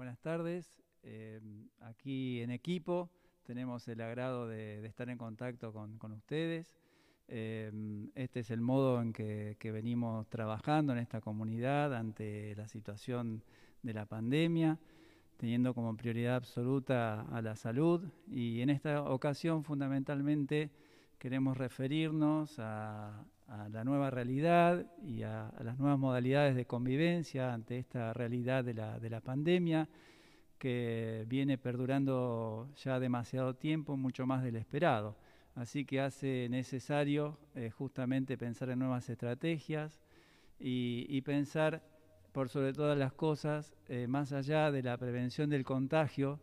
Buenas tardes. Eh, aquí en equipo tenemos el agrado de, estar en contacto con, ustedes. Eh, este es el modo en que, venimos trabajando en esta comunidad ante la situación de la pandemia, teniendo como prioridad absoluta a la salud y en esta ocasión fundamentalmente queremos referirnos a a la nueva realidad y a, las nuevas modalidades de convivencia ante esta realidad de la, pandemia que viene perdurando ya demasiado tiempo, mucho más del esperado. Así que hace necesario eh, justamente pensar en nuevas estrategias y, pensar por sobre todas las cosas, eh, más allá de la prevención del contagio,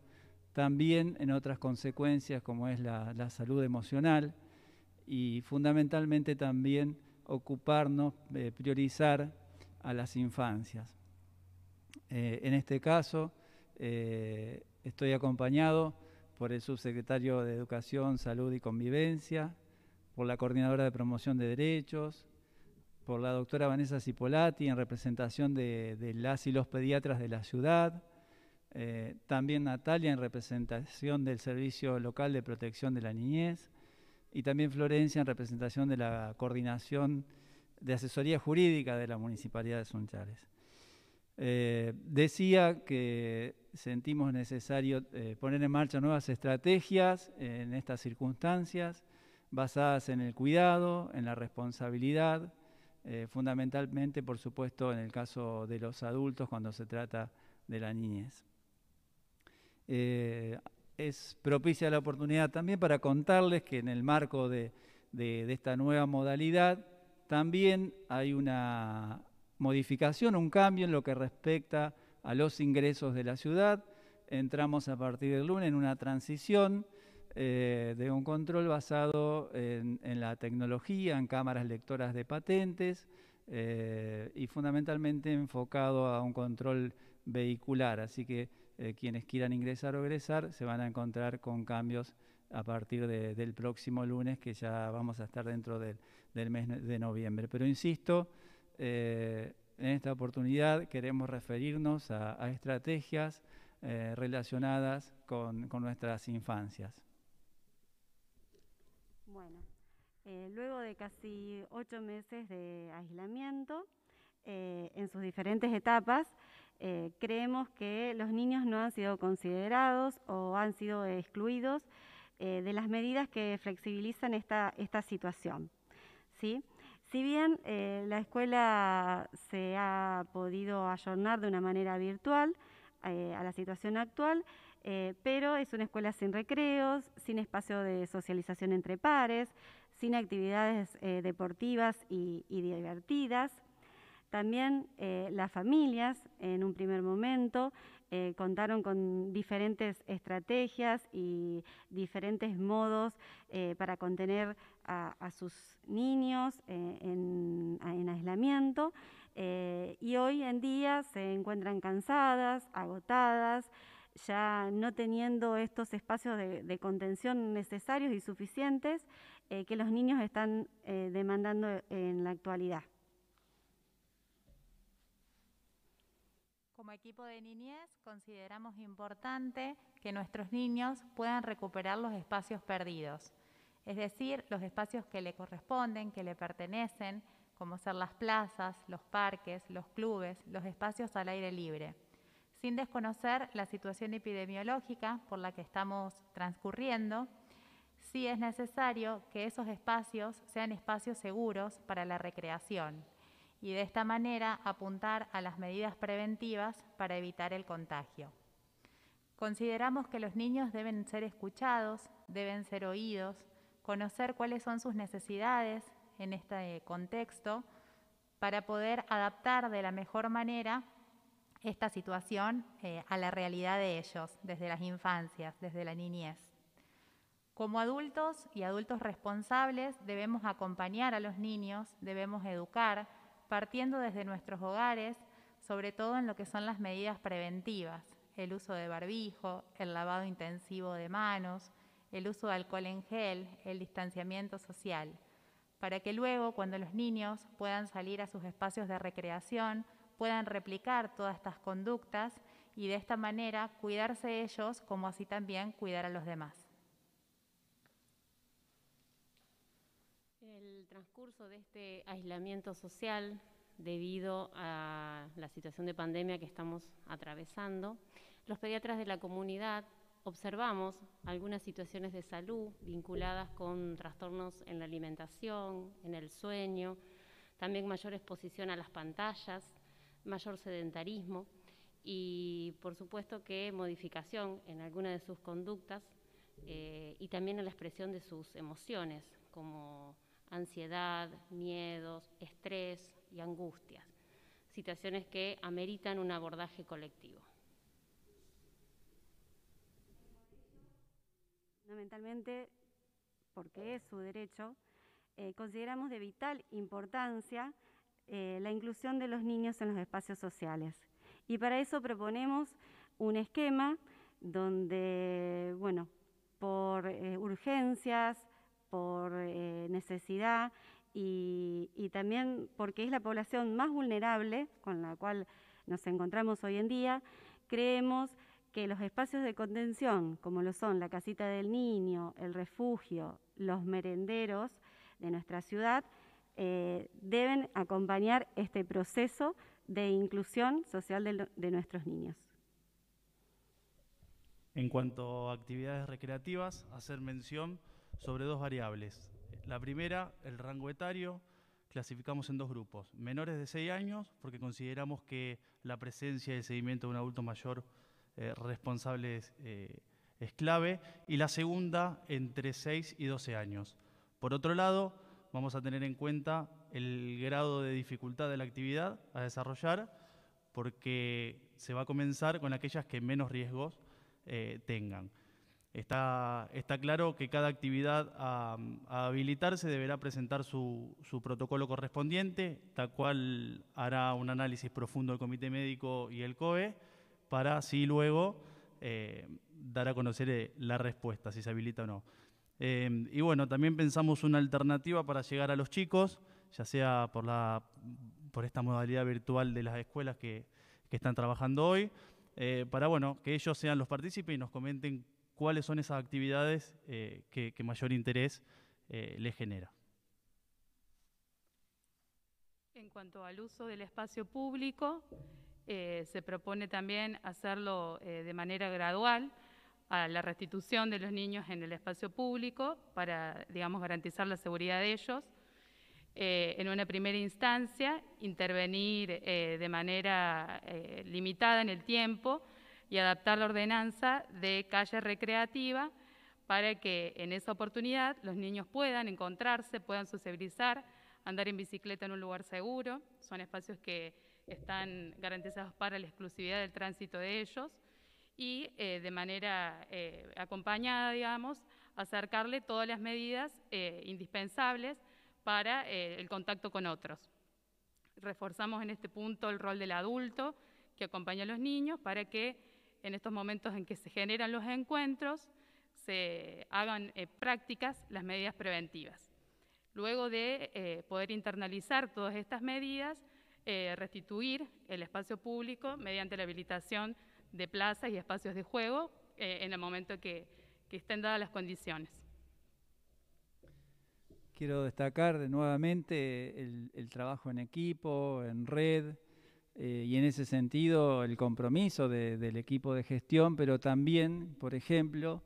también en otras consecuencias como es la, la salud emocional y fundamentalmente también ocuparnos, de eh, priorizar a las infancias. Eh, en este caso, eh, estoy acompañado por el subsecretario de Educación, Salud y Convivencia, por la coordinadora de promoción de derechos, por la doctora Vanessa Cipolati en representación de, las y los pediatras de la ciudad, también Natalia en representación del Servicio Local de Protección de la Niñez, y también Florencia en representación de la Coordinación de Asesoría Jurídica de la Municipalidad de Sunchales. Eh, decía que sentimos necesario eh, poner en marcha nuevas estrategias en estas circunstancias basadas en el cuidado, en la responsabilidad, eh, fundamentalmente, por supuesto, en el caso de los adultos cuando se trata de la niñez es propicia la oportunidad también para contarles que en el marco de, esta nueva modalidad también hay una modificación, un cambio en lo que respecta a los ingresos de la ciudad. Entramos a partir del lunes en una transición eh, de un control basado en, la tecnología, en cámaras lectoras de patentes eh, y fundamentalmente enfocado a un control vehicular. Así que eh, quienes quieran ingresar o egresar se van a encontrar con cambios a partir del próximo lunes, que ya vamos a estar dentro del, mes de noviembre. Pero insisto, eh, en esta oportunidad queremos referirnos a, estrategias eh, relacionadas con, nuestras infancias. Bueno, luego de casi ocho meses de aislamiento, eh, en sus diferentes etapas, eh, creemos que los niños no han sido considerados o han sido excluidos eh, de las medidas que flexibilizan esta, situación. ¿sí? Si bien la escuela se ha podido ayornar de una manera virtual a la situación actual, pero es una escuela sin recreos, sin espacio de socialización entre pares, sin actividades deportivas y divertidas, también eh, las familias, en un primer momento, eh, contaron con diferentes estrategias y diferentes modos eh, para contener a, sus niños en, aislamiento y hoy en día se encuentran cansadas, agotadas, ya no teniendo estos espacios de contención necesarios y suficientes que los niños están demandando en la actualidad. Como equipo de niñez consideramos importante que nuestros niños puedan recuperar los espacios perdidos, es decir, los espacios que le corresponden, que le pertenecen, como ser las plazas, los parques, los clubes, los espacios al aire libre, sin desconocer la situación epidemiológica por la que estamos transcurriendo. Sí es necesario que esos espacios sean espacios seguros para la recreación y de esta manera apuntar a las medidas preventivas para evitar el contagio. Consideramos que los niños deben ser escuchados, deben ser oídos, conocer cuáles son sus necesidades en este contexto para poder adaptar de la mejor manera esta situación eh, a la realidad de ellos, desde las infancias, desde la niñez. Como adultos y adultos responsables debemos acompañar a los niños, debemos educar, partiendo desde nuestros hogares, sobre todo en lo que son las medidas preventivas, el uso de barbijo, el lavado intensivo de manos, el uso de alcohol en gel, el distanciamiento social, para que luego, cuando los niños puedan salir a sus espacios de recreación, puedan replicar todas estas conductas y de esta manera cuidarse ellos como así también cuidar a los demás. transcurso de este aislamiento social debido a la situación de pandemia que estamos atravesando, los pediatras de la comunidad observamos algunas situaciones de salud vinculadas con trastornos en la alimentación, en el sueño, también mayor exposición a las pantallas, mayor sedentarismo y por supuesto que modificación en alguna de sus conductas eh, y también en la expresión de sus emociones, como ansiedad, miedos, estrés y angustias, situaciones que ameritan un abordaje colectivo. Fundamentalmente, porque es su derecho, eh, consideramos de vital importancia eh, la inclusión de los niños en los espacios sociales. Y para eso proponemos un esquema donde, bueno, por eh, urgencias, por eh, necesidad y, también porque es la población más vulnerable con la cual nos encontramos hoy en día, creemos que los espacios de contención, como lo son la casita del niño, el refugio, los merenderos de nuestra ciudad, eh, deben acompañar este proceso de inclusión social de nuestros niños. En cuanto a actividades recreativas, hacer mención sobre dos variables. La primera, el rango etario, clasificamos en dos grupos. Menores de 6 años, porque consideramos que la presencia y el seguimiento de un adulto mayor eh, responsable eh, es, clave. Y la segunda, entre 6 y 12 años. Por otro lado, vamos a tener en cuenta el grado de dificultad de la actividad a desarrollar, porque se va a comenzar con aquellas que menos riesgos eh, tengan. Está, está claro que cada actividad a, habilitarse deberá presentar su, protocolo correspondiente, tal cual hará un análisis profundo el Comité Médico y el COE, para así luego eh, dar a conocer eh, la respuesta, si se habilita o no. Eh, y bueno, también pensamos una alternativa para llegar a los chicos, ya sea por, la, por esta modalidad virtual de las escuelas que, están trabajando hoy, para bueno, que ellos sean los partícipes y nos comenten cuáles son esas actividades eh, que, mayor interés eh, les genera. En cuanto al uso del espacio público, eh, se propone también hacerlo de manera gradual a la restitución de los niños en el espacio público para, digamos, garantizar la seguridad de ellos. en una primera instancia, intervenir de manera limitada en el tiempo, y adaptar la ordenanza de calle recreativa para que en esa oportunidad los niños puedan encontrarse, puedan sociabilizar, andar en bicicleta en un lugar seguro. Son espacios que están garantizados para la exclusividad del tránsito de ellos y eh, de manera eh, acompañada, digamos, acercarle todas las medidas eh, indispensables para el contacto con otros. Reforzamos en este punto el rol del adulto que acompaña a los niños para que en estos momentos en que se generan los encuentros, se hagan eh, prácticas las medidas preventivas. Luego de eh, poder internalizar todas estas medidas, eh, restituir el espacio público mediante la habilitación de plazas y espacios de juego en el momento que, estén dadas las condiciones. Quiero destacar nuevamente el trabajo en equipo, en red, eh, y en ese sentido, el compromiso del equipo de gestión, pero también, por ejemplo,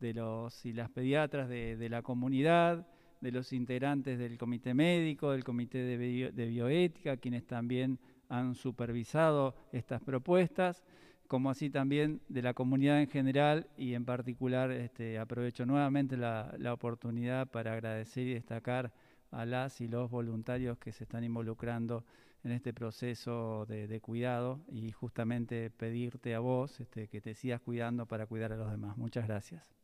de los y las pediatras de, la comunidad, de los integrantes del comité médico, del comité de, bioética, quienes también han supervisado estas propuestas, como así también de la comunidad en general y en particular este, aprovecho nuevamente la, la oportunidad para agradecer y destacar a las y los voluntarios que se están involucrando en este proceso de, cuidado y justamente pedirte a vos este, que te sigas cuidando para cuidar a los demás. Muchas gracias.